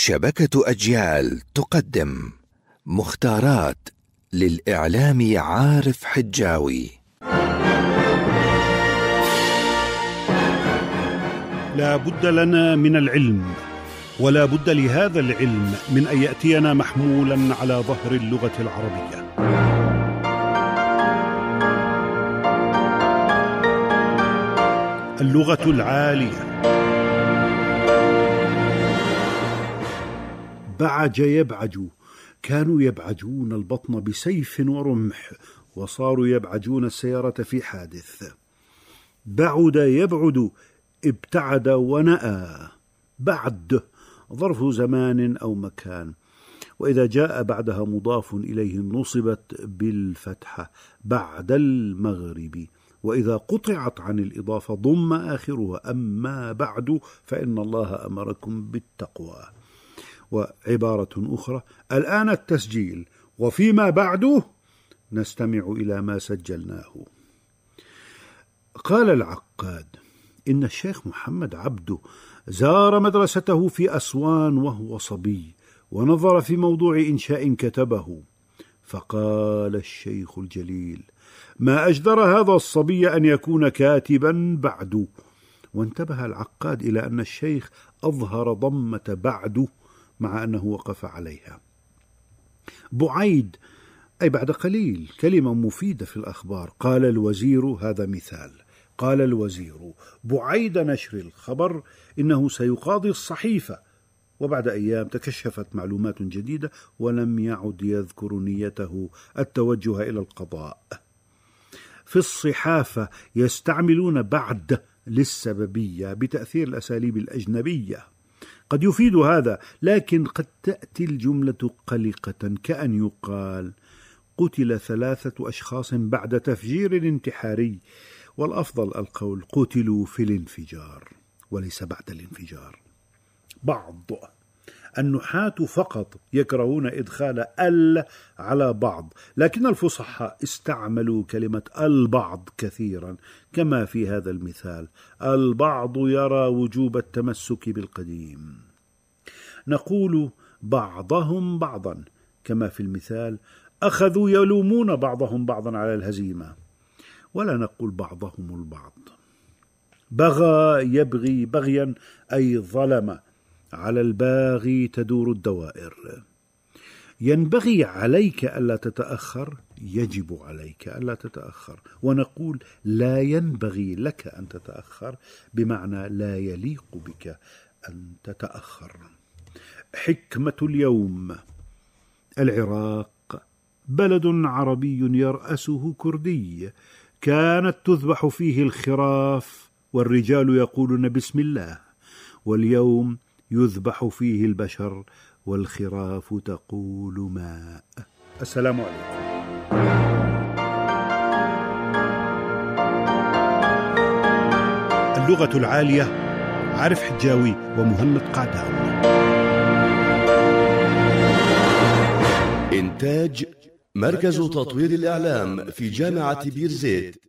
شبكة أجيال تقدم مختارات للإعلام عارف حجاوي لا بد لنا من العلم ولا بد لهذا العلم من أن يأتينا محمولا على ظهر اللغة العربية اللغة العالية بعج يبعج كانوا يبعجون البطن بسيف ورمح وصاروا يبعجون السيارة في حادث بعد يبعد ابتعد ونأى بعد ظرف زمان أو مكان وإذا جاء بعدها مضاف إليه نصبت بالفتحة بعد المغرب وإذا قطعت عن الإضافة ضم آخرها أما بعد فإن الله أمركم بالتقوى وعبارة أخرى الآن التسجيل وفيما بعده نستمع إلى ما سجلناه قال العقاد إن الشيخ محمد عبده زار مدرسته في أسوان وهو صبي ونظر في موضوع إنشاء كتبه فقال الشيخ الجليل ما أجدر هذا الصبي أن يكون كاتبا بعد وانتبه العقاد إلى أن الشيخ أظهر ضمة بعد مع أنه وقف عليها بعيد أي بعد قليل كلمة مفيدة في الأخبار قال الوزير هذا مثال قال الوزير بعيد نشر الخبر إنه سيقاضي الصحيفة وبعد أيام تكشفت معلومات جديدة ولم يعد يذكر نيته التوجه إلى القضاء في الصحافة يستعملون بعد للسببية بتأثير الأساليب الأجنبية قد يفيد هذا لكن قد تأتي الجملة قلقة كأن يقال قتل ثلاثة أشخاص بعد تفجير انتحاري والأفضل القول قتلوا في الانفجار وليس بعد الانفجار بعض النحاة فقط يكرهون إدخال ال على بعض لكن الفصحاء استعملوا كلمة البعض كثيرا كما في هذا المثال البعض يرى وجوب التمسك بالقديم نقول بعضهم بعضا كما في المثال أخذوا يلومون بعضهم بعضا على الهزيمة ولا نقول بعضهم البعض بغى يبغي بغيا أي ظلم على الباغي تدور الدوائر ينبغي عليك الا تتاخر يجب عليك الا تتاخر ونقول لا ينبغي لك ان تتاخر بمعنى لا يليق بك ان تتاخر حكمه اليوم العراق بلد عربي يراسه كردي كانت تذبح فيه الخراف والرجال يقولون بسم الله واليوم يذبح فيه البشر والخراف تقول ماء السلام عليكم اللغة العالية عارف حجاوي ومهند قعدان إنتاج مركز تطوير الإعلام في جامعة بيرزيت